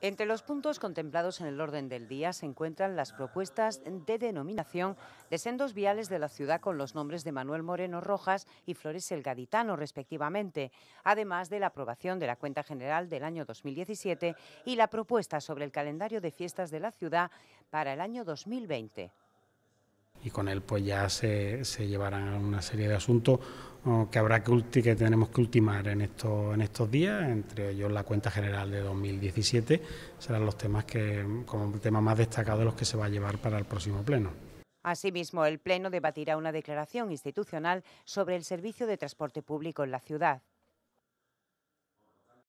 Entre los puntos contemplados en el orden del día se encuentran las propuestas de denominación de sendos viales de la ciudad con los nombres de Manuel Moreno Rojas y Flores el Gaditano, respectivamente, además de la aprobación de la cuenta general del año 2017 y la propuesta sobre el calendario de fiestas de la ciudad para el año 2020 y con él pues ya se, llevarán una serie de asuntos que habrá que, tenemos que ultimar en estos en estos días, entre ellos la cuenta general de 2017 serán los temas que como tema más destacado de los que se va a llevar para el próximo pleno. Asimismo, el pleno debatirá una declaración institucional sobre el servicio de transporte público en la ciudad.